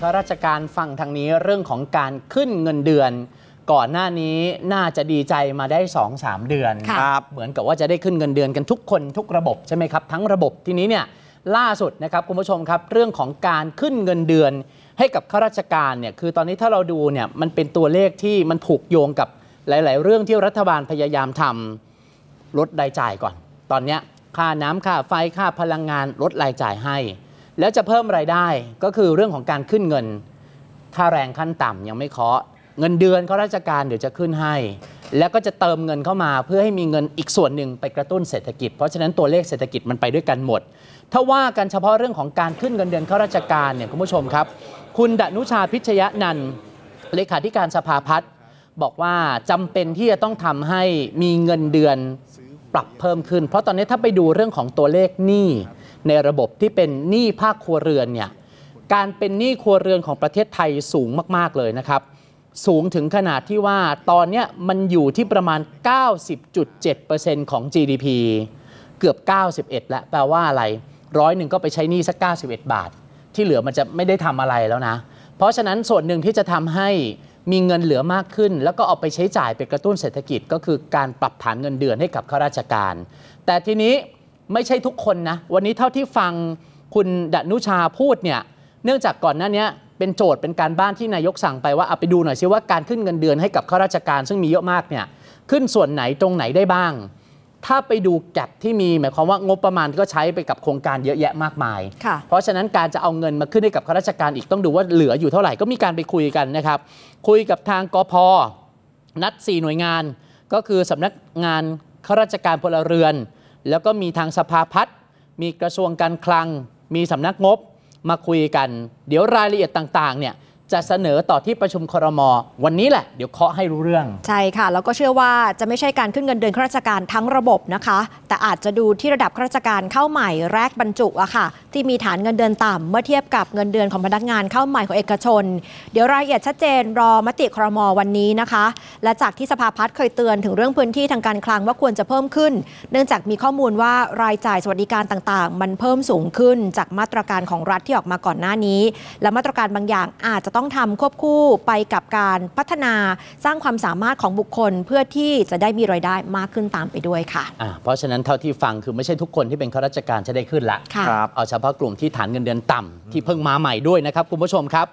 ข้าราชการฟังทางนี้เรื่องของการขึ้นเงินเดือน ก่อนหน้านี้น่าจะดีใจมาได้2-3เดือนครับเหมือนกับว่าจะได้ขึ้นเงินเดือนกันทุกคน ทุกระบบใช่ไหมครับทั้งระบบทีนี้เนี่ยล่าสุดนะครับคุณผู้ชมครับเรื่องของการขึ้นเงินเดือนให้กับข้าราชการเนี่ยคือตอนนี้ถ้าเราดูเนี่ยมันเป็นตัวเลขที่มันผูกโยงกับหลาย ๆ เรื่องที่รัฐบาลพยายามทำลดรายจ่ายก่อน ตอนนี้ค่าน้ำค่าไฟค่าพลังงานลดรายจ่ายให้แล้วจะเพิ่มรายได้ก็คือเรื่องของการขึ้นเงินค่าแรงขั้นต่ำยังไม่เคาะเงินเดือนข้าราชการเดี๋ยวจะขึ้นให้ แล้วก็จะเติมเงินเข้ามาเพื่อให้มีเงินอีกส่วนหนึ่งไปกระตุ้นเศรษฐกิจ เพราะฉะนั้นตัวเลขเศรษฐกิจมันไปด้วยกันหมดถ้าว่ากันเฉพาะเรื่องของการขึ้นเงินเดือนข้าราชการเนี่ยคุณผู้ชมครับ คุณดนุชาพิชยะนันเลขาธิการสภาพัฒน์บอกว่าจำเป็นที่จะต้องทำให้มีเงินเดือนปรับเพิ่มขึ้น เพราะตอนนี้ถ้าไปดูเรื่องของตัวเลขหนี้ในระบบที่เป็นหนี้ภาคครัวเรือนเนี่ย การเป็นหนี้ครัวเรือนของประเทศไทยสูงมาก ๆ เลยนะครับ สูงถึงขนาดที่ว่าตอนนี้มันอยู่ที่ประมาณ 90.7%ของ GDP เกือบ 91 แล้วแปลว่าอะไร ร้อยหนึ่งก็ไปใช้หนี้สัก 91 บาท ที่เหลือมันจะไม่ได้ทำอะไรแล้วนะ เพราะฉะนั้นส่วนหนึ่งที่จะทำให้มีเงินเหลือมากขึ้น แล้วก็เอาไปใช้จ่ายไปกระตุ้นเศรษฐกิจ ก็คือการปรับฐานเงินเดือนให้กับข้าราชการ แต่ทีนี้ไม่ใช่ทุกคนนะวันนี้เท่าที่ฟังคุณดนุชาพูด เนี่ยเนื่องจากก่อนหน้านี้เป็นโจทย์เป็นการบ้านที่นายกสั่งไปว่าเอาไปดูหน่อยซิว่าการขึ้นเงินเดือนให้กับข้าราชการซึ่งมีเยอะมากเนี่ยขึ้นส่วนไหนตรงไหนได้บ้าง ถ้าไปดูแกลบที่มีหมายความว่างบประมาณก็ใช้ไปกับโครงการเยอะแยะมากมายเพราะฉะนั้นการจะเอาเงินมาขึ้นให้กับข้าราชการอีกต้องดูว่าเหลืออยู่เท่าไหร่ก็มีการไปคุยกันนะครับคุยกับทางกพนัด 4 หน่วยงานก็คือสำนักงานข้าราชการพลเรือนแล้วก็มีทางสภาพัฒน์มีกระทรวงการคลัง มีสำนักงบ มาคุยกัน เดี๋ยวรายละเอียดต่างๆ เนี่ยจะเสนอต่อที่ประชุมครม วันนี้แหละเดี๋ยวเคาะให้รู้เรื่อง ใช่ค่ะ แล้วก็เชื่อว่าจะไม่ใช่การขึ้นเงินเดือนข้าราชการทั้งระบบนะคะ แต่อาจจะดูที่ระดับข้าราชการเข้าใหม่แรกบรรจุอะค่ะที่มีฐานเงินเดือนต่ำ เมื่อเทียบกับเงินเดือนของพนักงานเข้าใหม่ของเอกชน เดี๋ยวรายละเอียดชัดเจนรอมติครมวันนี้นะคะ และจากที่สภาพัฒน์เคยเตือนถึงเรื่องพื้นที่ทางการคลังว่าควรจะเพิ่มขึ้น เนื่องจากมีข้อมูลว่ารายจ่ายสวัสดิการต่างๆ มันเพิ่มสูงขึ้นจากมาตรการของรัฐที่ออกมาก่อนหน้านี้ และมาตรการบางอย่างอาจจะต้องทำควบคู่ไปกับการพัฒนาสร้างความสามารถของบุคคลเพื่อที่จะได้มีรายได้มากขึ้นตามไปด้วยค่ะะเพราะฉะนั้นเท่าที่ฟังคือไม่ใช่ทุกคนที่เป็นข้าราชการจะได้ขึ้นละครับเอาเฉพาะกลุ่มที่ฐานเงินเดือนต่ำที่เพิ่งมาใหม่ด้วยนะครับ คุณผู้ชมครับ